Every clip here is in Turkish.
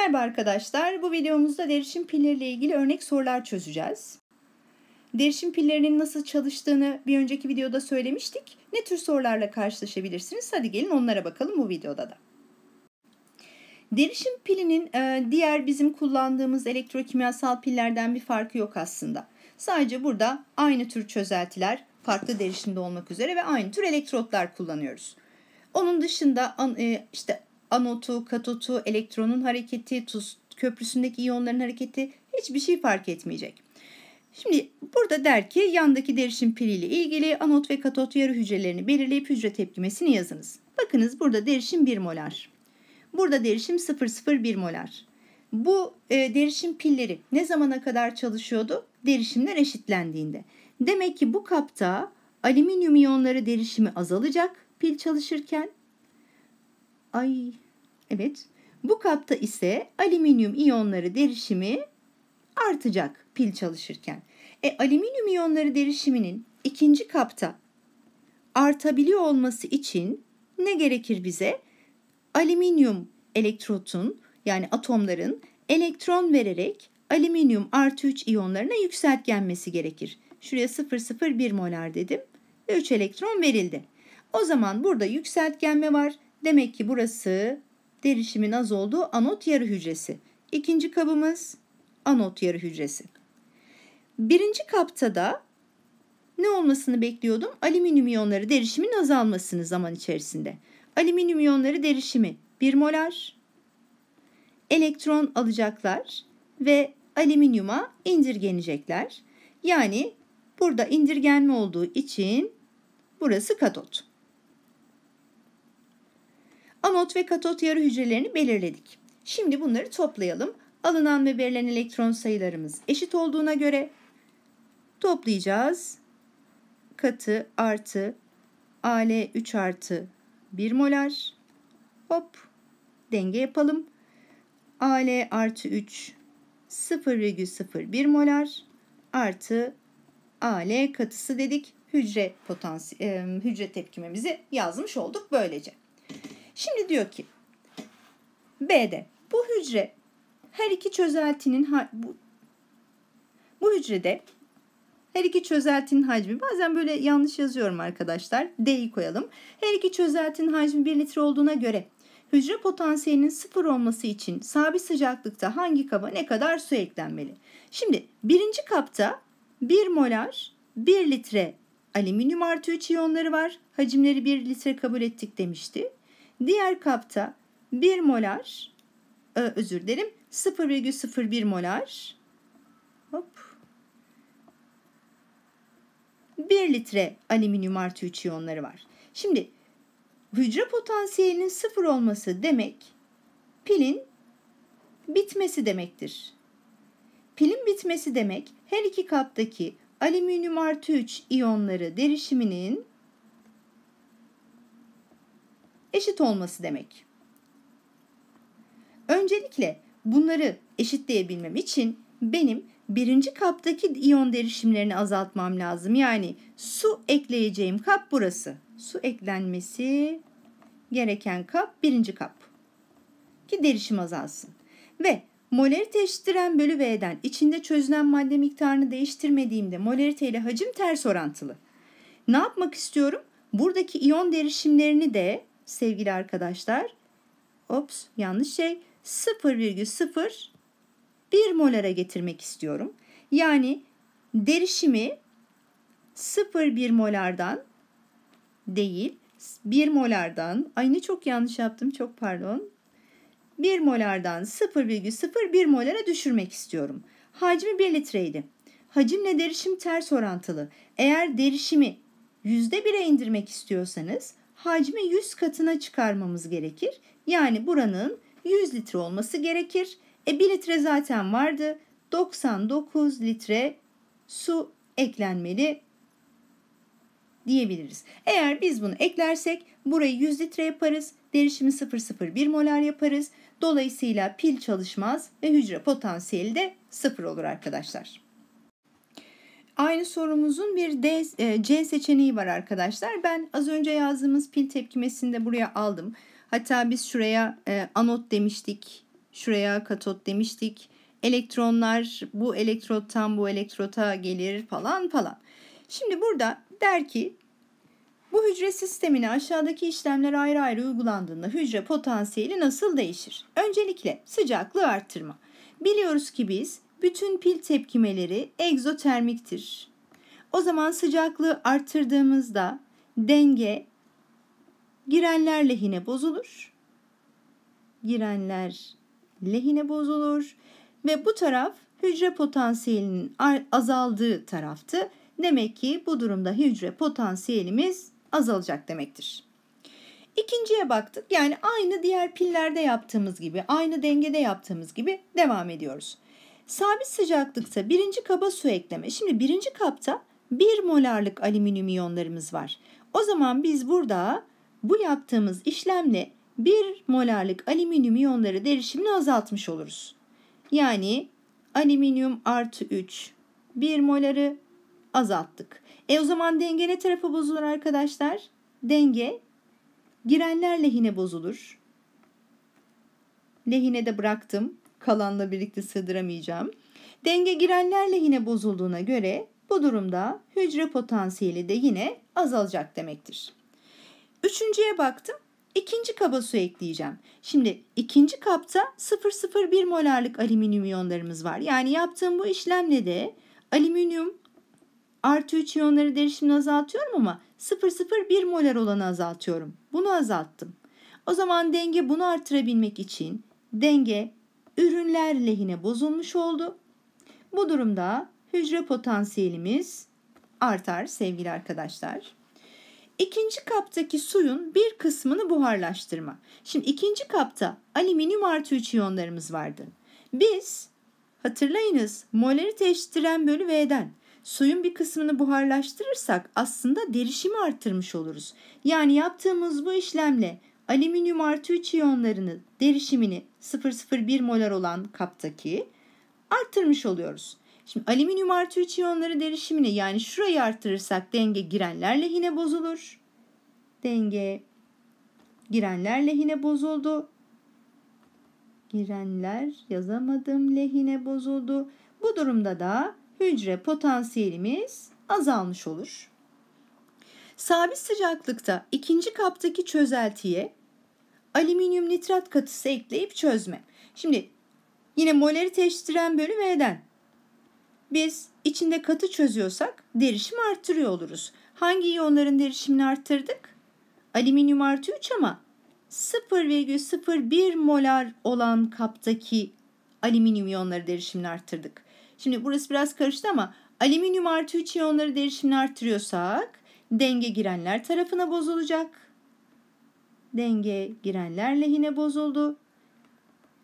Merhaba arkadaşlar. Bu videomuzda derişim pilleri ilgili örnek sorular çözeceğiz. Derişim pillerinin nasıl çalıştığını bir önceki videoda söylemiştik. Ne tür sorularla karşılaşabilirsiniz? Hadi gelin onlara bakalım bu videoda da. Derişim pilinin e, diğer bizim kullandığımız elektrokimyasal pillerden bir farkı yok aslında. Sadece burada aynı tür çözeltiler, farklı derişimde olmak üzere ve aynı tür elektrotlar kullanıyoruz. Onun dışında e, işte anotu, katotu, elektronun hareketi, tuz köprüsündeki iyonların hareketi hiçbir şey fark etmeyecek. Şimdi burada der ki yandaki derişim piliyle ilgili anot ve katot yarı hücrelerini belirleyip hücre tepkimesini yazınız. Bakınız burada derişim 1 molar. Burada derişim 0,01 molar. Bu e, derişim pilleri ne zamana kadar çalışıyordu? Derişimler eşitlendiğinde. Demek ki bu kapta alüminyum iyonları derişimi azalacak pil çalışırken Ay evet. Bu kapta ise alüminyum iyonları derişimi artacak pil çalışırken. E alüminyum iyonları derişiminin ikinci kapta artabiliyor olması için ne gerekir bize? Alüminyum elektrotun yani atomların elektron vererek alüminyum artı 3 iyonlarına yükseltgenmesi gerekir. Şuraya 0,01 molar dedim ve 3 elektron verildi. O zaman burada yükseltgenme var. Demek ki burası derişimin az olduğu anot yarı hücresi. İkinci kabımız anot yarı hücresi. Birinci kapta da ne olmasını bekliyordum? Alüminyum iyonları derişimin azalmasını zaman içerisinde. Alüminyum iyonları derişimi 1 molar elektron alacaklar ve alüminyuma indirgenecekler. Yani burada indirgenme olduğu için burası katot. Anot ve katot yarı hücrelerini belirledik. Şimdi bunları toplayalım. Alınan ve verilen elektron sayılarımız eşit olduğuna göre toplayacağız. Katı artı Al3 artı 1 molar. Hop denge yapalım. Al artı 3 0,01 molar artı Al katısı dedik. Hücre potansiyel hücre tepkimemizi yazmış olduk böylece. Şimdi diyor ki B'de bu hücre her iki çözeltinin bu, bu hücrede her iki çözeltinin hacmi bazen böyle yanlış yazıyorum arkadaşlar. D'yi koyalım. Her iki çözeltinin hacmi 1 litre olduğuna göre hücre potansiyelinin sıfır olması için sabit sıcaklıkta hangi kaba ne kadar su eklenmeli? Şimdi birinci kapta 1 molar 1 litre alüminyum artı 3 iyonları var. Hacimleri 1 litre kabul ettik demişti. Diğer kapta 1 molar e, özür dilerim 0,01 molar hop 1 litre alüminyum artı 3 iyonları var. Şimdi hücre potansiyelinin sıfır olması demek pilin bitmesi demektir. Pilin bitmesi demek her iki kaptaki alüminyum artı 3 iyonları derişiminin eşit olması demek. Öncelikle bunları eşitleyebilmem için benim birinci kaptaki iyon derişimlerini azaltmam lazım. Yani su ekleyeceğim kap burası. Su eklenmesi gereken kap birinci kap. Ki derişim azalsın. Ve molarite eşittiren bölü V'den içinde çözülen madde miktarını değiştirmediğimde molarite ile hacim ters orantılı. Ne yapmak istiyorum? Buradaki iyon derişimlerini de sevgili arkadaşlar. Ops yanlış şey 0,0 1 molara getirmek istiyorum. Yani derişimi 0,1 molardan değil 1 molardan Aynı çok yanlış yaptım çok pardon 1 molardan 0,01 molara düşürmek istiyorum. Hacmi 1 litreydi. Hacimle derişim ters orantılı. Eğer derişimi %1'e indirmek istiyorsanız hacmi 100 katına çıkarmamız gerekir. Yani buranın 100 litre olması gerekir. E 1 litre zaten vardı. 99 litre su eklenmeli diyebiliriz. Eğer biz bunu eklersek burayı 100 litre yaparız. Derişimi 0,01 molar yaparız. Dolayısıyla pil çalışmaz ve hücre potansiyeli de sıfır olur arkadaşlar. Aynı sorumuzun bir D, e, C seçeneği var arkadaşlar. Ben az önce yazdığımız pil tepkimesini de buraya aldım. Hatta biz şuraya e, anot demiştik. Şuraya katot demiştik. Elektronlar bu elektrottan bu elektrota gelir falan falan. Şimdi burada der ki bu hücre sistemine aşağıdaki işlemler ayrı ayrı uygulandığında hücre potansiyeli nasıl değişir? Öncelikle sıcaklığı arttırma. Biliyoruz ki biz bütün pil tepkimeleri egzotermiktir. O zaman sıcaklığı arttırdığımızda denge girenler lehine bozulur. Girenler lehine bozulur ve bu taraf hücre potansiyelinin azaldığı taraftı. Demek ki bu durumda hücre potansiyelimiz azalacak demektir. İkinciye baktık. Yani aynı diğer pillerde yaptığımız gibi, aynı dengede yaptığımız gibi devam ediyoruz. Sabit sıcaklıkta birinci kaba su ekleme. Şimdi birinci kapta 1 molarlık alüminyum iyonlarımız var. O zaman biz burada bu yaptığımız işlemle 1 molarlık alüminyum iyonları derişimini azaltmış oluruz. Yani alüminyum artı 3 1 moları azalttık. E o zaman denge ne tarafı bozulur arkadaşlar? Denge girenler lehine bozulur. Lehine de bıraktım kalanla birlikte sığdıramayacağım. Denge girenlerle yine bozulduğuna göre bu durumda hücre potansiyeli de yine azalacak demektir. Üçüncüye baktım. İkinci kaba su ekleyeceğim. Şimdi ikinci kapta 0,01 molarlık alüminyum iyonlarımız var. Yani yaptığım bu işlemle de alüminyum artı 3 iyonları derişimini azaltıyorum ama 0,01 molar olanı azaltıyorum. Bunu azalttım. O zaman denge bunu artırabilmek için denge ürünler lehine bozulmuş oldu. Bu durumda hücre potansiyelimiz artar sevgili arkadaşlar. İkinci kaptaki suyun bir kısmını buharlaştırma. Şimdi ikinci kapta alüminyum artı 3 iyonlarımız vardı. Biz hatırlayınız molarite eşittiren bölü V'den suyun bir kısmını buharlaştırırsak aslında derişimi arttırmış oluruz. Yani yaptığımız bu işlemle alüminyum artı 3 iyonlarını derişimini 0,01 molar olan kaptaki arttırmış oluyoruz. Şimdi alüminyum artı 3 iyonları derişimini yani şurayı arttırırsak denge girenler lehine bozulur. Denge girenler lehine bozuldu. Girenler yazamadım lehine bozuldu. Bu durumda da hücre potansiyelimiz azalmış olur. Sabit sıcaklıkta ikinci kaptaki çözeltiye alüminyum nitrat katısı ekleyip çözme. Şimdi yine molariteştiren bölü eden, Biz içinde katı çözüyorsak derişim arttırıyor oluruz. Hangi iyonların derişimini arttırdık? Alüminyum artı 3 ama 0,01 molar olan kaptaki alüminyum iyonları derişimini arttırdık. Şimdi burası biraz karıştı ama alüminyum artı 3 iyonları derişimini arttırıyorsak denge girenler tarafına bozulacak denge girenler lehine bozuldu.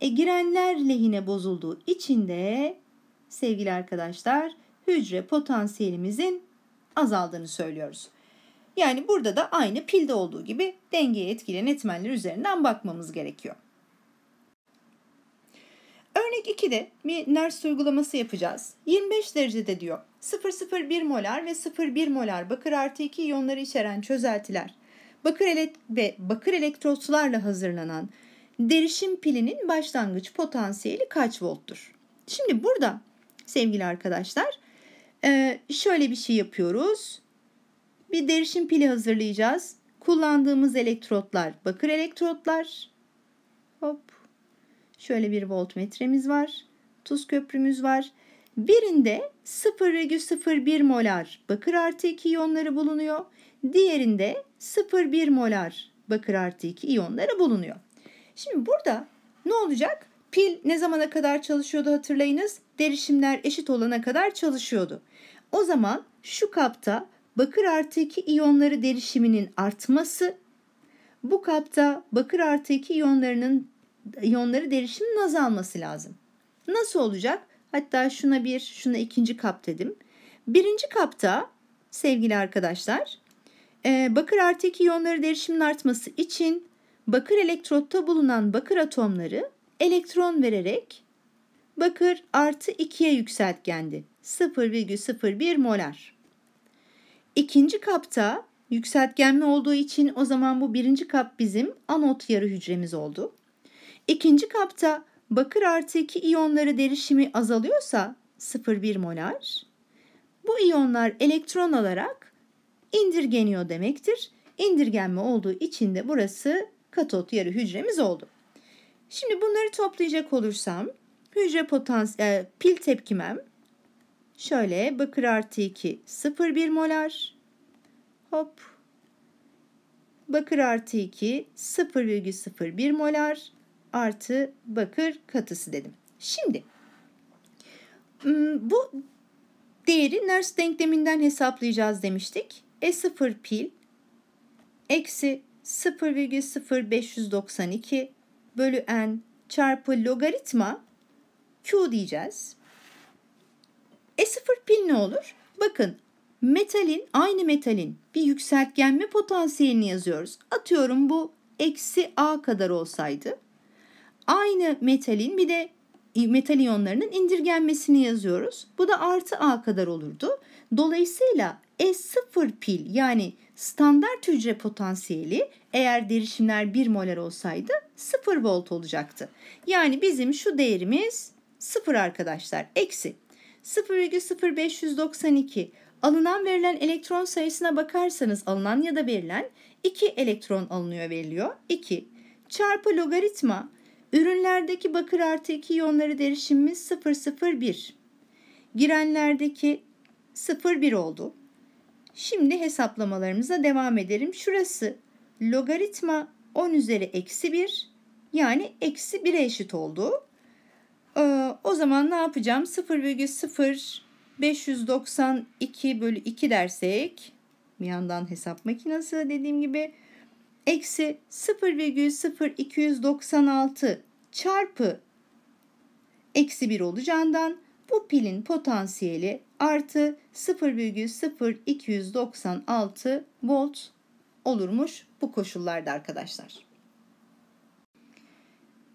E girenler lehine bozulduğu için de sevgili arkadaşlar hücre potansiyelimizin azaldığını söylüyoruz. Yani burada da aynı pilde olduğu gibi dengeye etkileyen etmenler üzerinden bakmamız gerekiyor. Örnek 2'de bir NERS uygulaması yapacağız. 25 derecede diyor 0,01 molar ve 0,1 molar bakır artı 2 iyonları içeren çözeltiler bakır elet ve bakır elektrotlarla hazırlanan derişim pilinin başlangıç potansiyeli kaç volttur? Şimdi burada sevgili arkadaşlar e, şöyle bir şey yapıyoruz. Bir derişim pili hazırlayacağız. Kullandığımız elektrotlar bakır elektrotlar. Hop. Şöyle bir voltmetremiz var. Tuz köprümüz var. Birinde 0,01 molar bakır artı 2 iyonları bulunuyor. Diğerinde 0,1 molar bakır artı 2 iyonları bulunuyor. Şimdi burada ne olacak? Pil ne zamana kadar çalışıyordu hatırlayınız? Derişimler eşit olana kadar çalışıyordu. O zaman şu kapta bakır artı 2 iyonları derişiminin artması, bu kapta bakır artı 2 iyonlarının iyonları derişiminin azalması lazım. Nasıl olacak? Hatta şuna bir, şuna ikinci kap dedim. Birinci kapta sevgili arkadaşlar e, bakır artı iyonları derişimin artması için bakır elektrotta bulunan bakır atomları elektron vererek bakır artı 2'ye yükseltgendi. 0,01 molar. İkinci kapta yükseltgenme olduğu için o zaman bu birinci kap bizim anot yarı hücremiz oldu. İkinci kapta bakır artı 2 iyonları derişimi azalıyorsa 0,1 molar bu iyonlar elektron alarak indirgeniyor demektir. İndirgenme olduğu için de burası katot yarı hücremiz oldu. Şimdi bunları toplayacak olursam hücre potansiyel pil tepkimem şöyle bakır artı 2 0,1 molar hop bakır artı 2 0,01 molar artı bakır katısı dedim. Şimdi bu değeri Nernst denkleminden hesaplayacağız demiştik. E0 pil eksi 0,0592 bölü n çarpı logaritma Q diyeceğiz. E0 pil ne olur? Bakın metalin aynı metalin bir yükseltgenme potansiyelini yazıyoruz. Atıyorum bu eksi A kadar olsaydı aynı metalin bir de metal iyonlarının indirgenmesini yazıyoruz. Bu da artı A kadar olurdu. Dolayısıyla E0 pil yani standart hücre potansiyeli eğer derişimler 1 molar olsaydı 0 volt olacaktı. Yani bizim şu değerimiz 0 arkadaşlar eksi 0,0592 alınan verilen elektron sayısına bakarsanız alınan ya da verilen 2 elektron alınıyor veriliyor. 2 çarpı logaritma Ürünlerdeki bakır artı 2 iyonları derişimimiz 001. Girenlerdeki 01 oldu. Şimdi hesaplamalarımıza devam edelim. Şurası logaritma 10 üzeri eksi 1 yani eksi 1'e eşit oldu. Ee, o zaman ne yapacağım? 0,0592 bölü 2 dersek bir yandan hesap makinesi dediğim gibi eksi 0,0296 çarpı eksi 1 olacağından bu pilin potansiyeli artı 0,0296 volt olurmuş bu koşullarda arkadaşlar.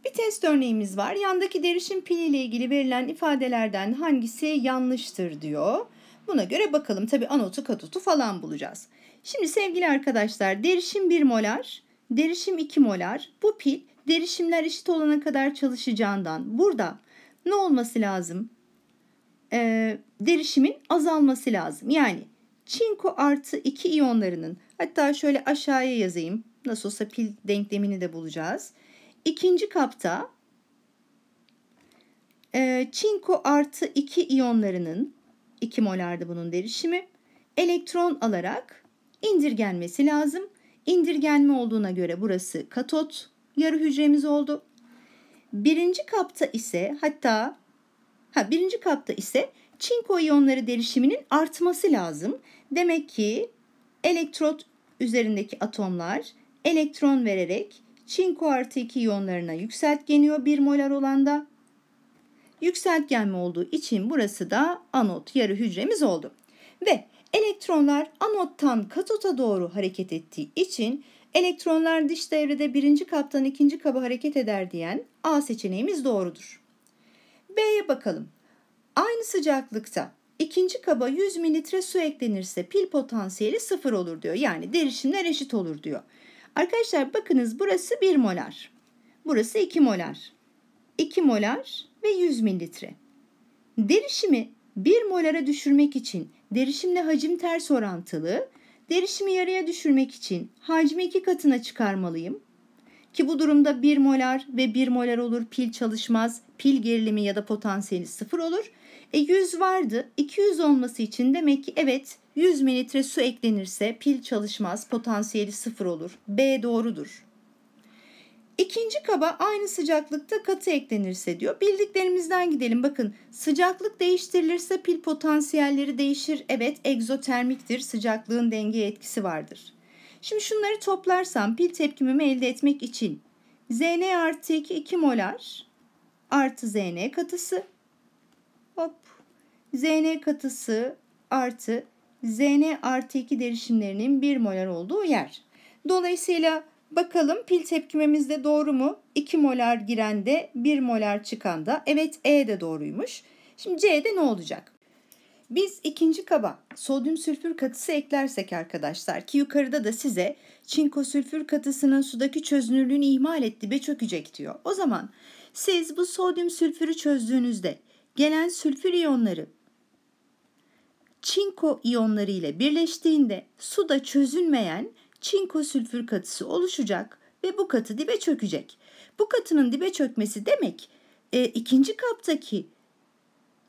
Bir test örneğimiz var. Yandaki derişim pili ile ilgili verilen ifadelerden hangisi yanlıştır diyor. Buna göre bakalım tabi anotu katotu falan bulacağız. Şimdi sevgili arkadaşlar derişim 1 molar, derişim 2 molar. Bu pil derişimler eşit olana kadar çalışacağından burada ne olması lazım? Ee, derişimin azalması lazım. Yani çinko artı 2 iyonlarının hatta şöyle aşağıya yazayım. Nasıl olsa pil denklemini de bulacağız. İkinci kapta e, çinko artı 2 iyonlarının 2 molardı bunun derişimi elektron alarak indirgenmesi lazım. İndirgenme olduğuna göre burası katot yarı hücremiz oldu. Birinci kapta ise hatta ha, birinci kapta ise çinko iyonları derişiminin artması lazım. Demek ki elektrot üzerindeki atomlar elektron vererek çinko artı 2 iyonlarına yükseltgeniyor 1 molar olanda. Yükseltgenme olduğu için burası da anot yarı hücremiz oldu. Ve Elektronlar anottan katota doğru hareket ettiği için elektronlar dış devrede birinci kaptan ikinci kaba hareket eder diyen A seçeneğimiz doğrudur. B'ye bakalım. Aynı sıcaklıkta ikinci kaba 100 mililitre su eklenirse pil potansiyeli sıfır olur diyor. Yani derişimler eşit olur diyor. Arkadaşlar bakınız burası 1 molar. Burası 2 molar. 2 molar ve 100 mililitre. Derişimi 1 molara düşürmek için Derişimle hacim ters orantılı. Derişimi yarıya düşürmek için hacmi iki katına çıkarmalıyım. Ki bu durumda 1 molar ve 1 molar olur pil çalışmaz. Pil gerilimi ya da potansiyeli sıfır olur. E 100 vardı. 200 olması için demek ki evet 100 mililitre su eklenirse pil çalışmaz, potansiyeli sıfır olur. B doğrudur. İkinci kaba aynı sıcaklıkta katı eklenirse diyor. Bildiklerimizden gidelim. Bakın sıcaklık değiştirilirse pil potansiyelleri değişir. Evet egzotermiktir. Sıcaklığın denge etkisi vardır. Şimdi şunları toplarsam pil tepkimimi elde etmek için Zn artı 2 2 molar artı Zn katısı hop Zn katısı artı Zn artı 2 derişimlerinin 1 molar olduğu yer. Dolayısıyla Bakalım pil tepkimemizde doğru mu? 2 molar giren de 1 molar çıkan da. Evet E de doğruymuş. Şimdi C de ne olacak? Biz ikinci kaba sodyum sülfür katısı eklersek arkadaşlar ki yukarıda da size çinko sülfür katısının sudaki çözünürlüğünü ihmal etti ve çökecek diyor. O zaman siz bu sodyum sülfürü çözdüğünüzde gelen sülfür iyonları çinko iyonları ile birleştiğinde suda çözünmeyen çinko sülfür katısı oluşacak ve bu katı dibe çökecek. Bu katının dibe çökmesi demek e, ikinci kaptaki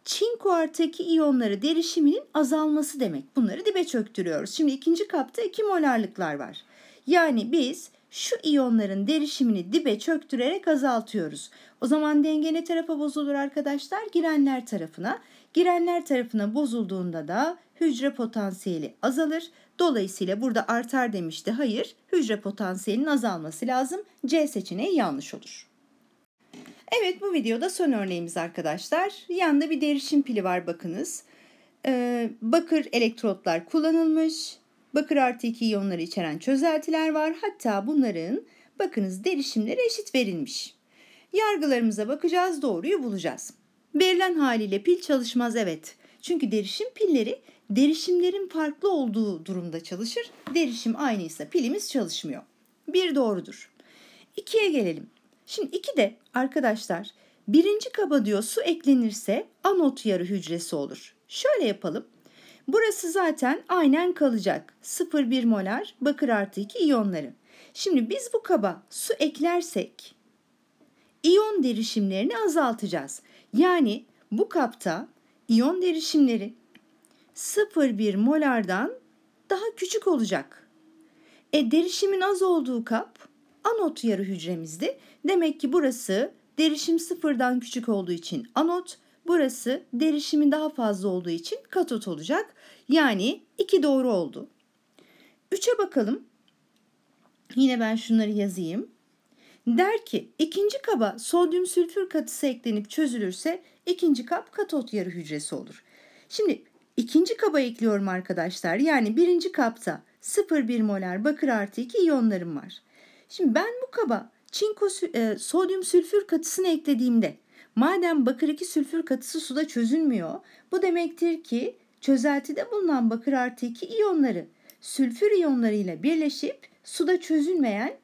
çinko artıki iyonları derişiminin azalması demek. Bunları dibe çöktürüyoruz. Şimdi ikinci kapta 2 molarlıklar var. Yani biz şu iyonların derişimini dibe çöktürerek azaltıyoruz. O zaman denge ne tarafa bozulur arkadaşlar? Girenler tarafına. Girenler tarafına bozulduğunda da hücre potansiyeli azalır. Dolayısıyla burada artar demişti. Hayır, hücre potansiyelinin azalması lazım. C seçeneği yanlış olur. Evet bu videoda son örneğimiz arkadaşlar. Yanında bir derişim pili var bakınız. Ee, bakır elektrotlar kullanılmış. Bakır artı 2 iyonları içeren çözeltiler var. Hatta bunların bakınız derişimleri eşit verilmiş. Yargılarımıza bakacağız, doğruyu bulacağız. Verilen haliyle pil çalışmaz evet. Çünkü derişim pilleri derişimlerin farklı olduğu durumda çalışır. Derişim aynıysa pilimiz çalışmıyor. Bir doğrudur. İkiye gelelim. Şimdi iki de arkadaşlar birinci kaba diyor su eklenirse anot yarı hücresi olur. Şöyle yapalım. Burası zaten aynen kalacak. 0,1 molar bakır artı 2 iyonları. Şimdi biz bu kaba su eklersek iyon derişimlerini azaltacağız. Yani bu kapta iyon derişimleri 0,1 molardan daha küçük olacak. E derişimin az olduğu kap anot yarı hücremizdi. Demek ki burası derişim sıfırdan küçük olduğu için anot, burası derişimi daha fazla olduğu için katot olacak. Yani iki doğru oldu. 3'e bakalım. Yine ben şunları yazayım. Der ki ikinci kaba sodyum sülfür katısı eklenip çözülürse ikinci kap katot yarı hücresi olur. Şimdi İkinci kaba ekliyorum arkadaşlar. Yani birinci kapta 0,1 molar bakır artı 2 iyonlarım var. Şimdi ben bu kaba çinko e, sodyum sülfür katısını eklediğimde madem bakır 2 sülfür katısı suda çözünmüyor bu demektir ki çözeltide bulunan bakır artı 2 iyonları sülfür iyonlarıyla birleşip suda çözünmeyen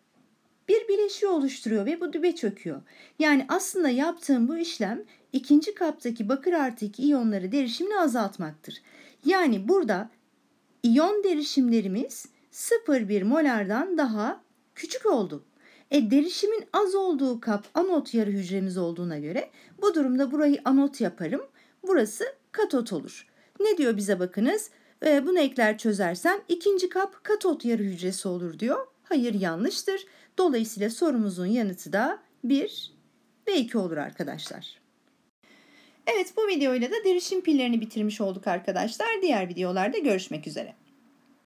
bir bileşiği oluşturuyor ve bu dübe çöküyor. Yani aslında yaptığım bu işlem ikinci kaptaki bakır artı iyonları derişimini azaltmaktır. Yani burada iyon derişimlerimiz 0,1 molardan daha küçük oldu. E derişimin az olduğu kap anot yarı hücremiz olduğuna göre bu durumda burayı anot yaparım. Burası katot olur. Ne diyor bize bakınız? E, bunu ekler çözersem ikinci kap katot yarı hücresi olur diyor. Hayır yanlıştır. Dolayısıyla sorumuzun yanıtı da 1 ve 2 olur arkadaşlar. Evet bu videoyla da derişim pillerini bitirmiş olduk arkadaşlar. Diğer videolarda görüşmek üzere.